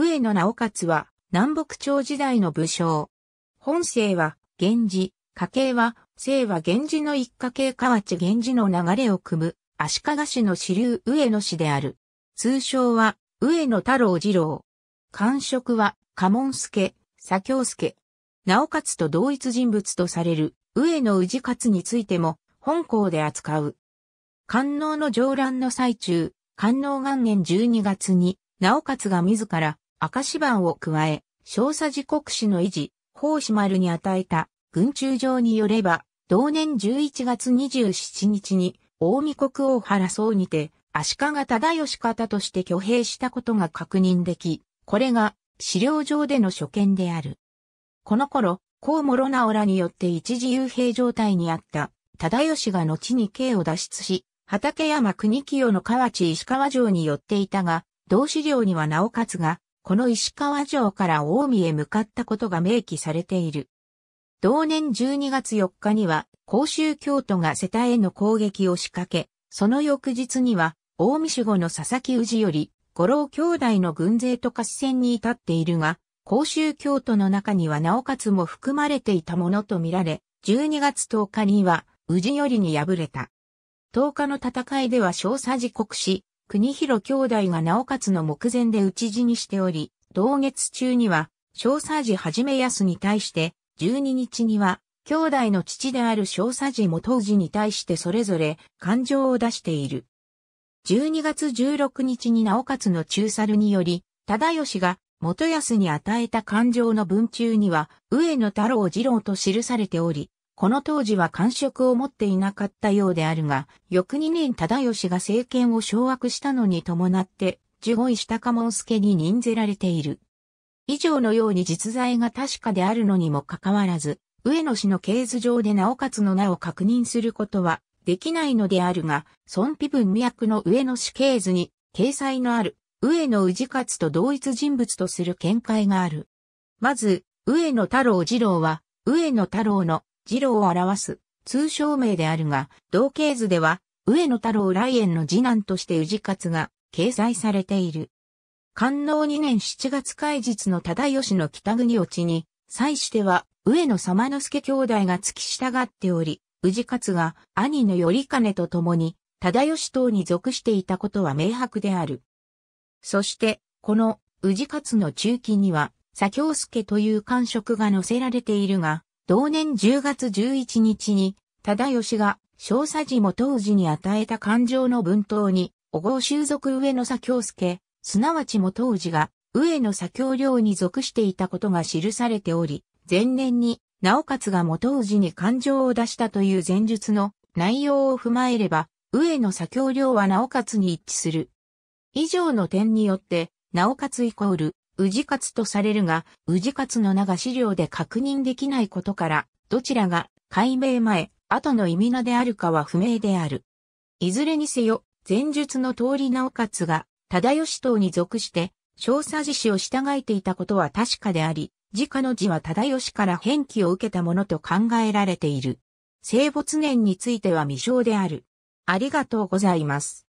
上野直勝は南北朝時代の武将。本姓は源氏、家系は姓は源氏の一家系河内源氏の流れを組む足利氏の支流上野氏である。通称は上野太郎次郎。官職は家紋助、左京助。直勝と同一人物とされる上野氏勝についても本校で扱う。官能の上乱の最中、官能元年12月に、直勝が自ら赤芝を加え、少佐時刻史の維持、法師丸に与えた、軍中上によれば、同年11月27日に、大見国大原荘にて、足利忠義方として挙兵したことが確認でき、これが資料上での所見である。この頃、コウモロナオラによって一時幽閉状態にあった忠義が後に刑を脱出し、畠山国清の河内石川城に寄っていたが、同資料には直勝がこの石川城から大見へ向かったことが明記されている。同年12月4日には、甲州京都が世帯への攻撃を仕掛け、その翌日には、大見守護の佐々木氏より、五郎兄弟の軍勢と合戦に至っているが、甲州京都の中にはなおかつも含まれていたものとみられ、12月10日には、氏よりに敗れた。10日の戦いでは少佐時刻し、国広兄弟が直勝の目前で討ち死にしており、同月中には、小佐治はじめ康に対して、12日には、兄弟の父である小佐治元氏に対してそれぞれ感情を出している。12月16日に直勝の中猿により、忠義が元康に与えた感情の文中には、上野太郎二郎と記されており、この当時は官職を持っていなかったようであるが、翌2年忠義が政権を掌握したのに伴って、従五位下家門助に任ぜられている。以上のように実在が確かであるのにもかかわらず、上野氏の経図上で直勝の名を確認することはできないのであるが、孫碑文脈の上野氏経図に掲載のある上野氏勝と同一人物とする見解がある。まず、上野太郎二郎は、上野太郎の二郎を表す通称名であるが、同系図では、上野太郎来園の次男として宇治勝が掲載されている。官能2年7月開日の忠義の北国落ちに、際しては、上野様之助兄弟が付き従っており、宇治勝が兄の頼金と共に、忠義党に属していたことは明白である。そして、この宇治勝の中期には、左京介という官職が載せられているが、同年10月11日に、忠義が小佐寺も当時に与えた感情の文頭に、小郷修属上野左京介、すなわちも当時が上野左京領に属していたことが記されており、前年に、直勝が元当時に感情を出したという前述の内容を踏まえれば、上野左京領は直勝に一致する。以上の点によって、直勝イコール、氏勝とされるが、氏勝の名が資料で確認できないことから、どちらが解明前、後の意味名であるかは不明である。いずれにせよ、前述の通り直勝が、忠義党に属して、少佐寺氏を従えていたことは確かであり、自家の字は忠義から返記を受けたものと考えられている。生没年については未詳である。ありがとうございます。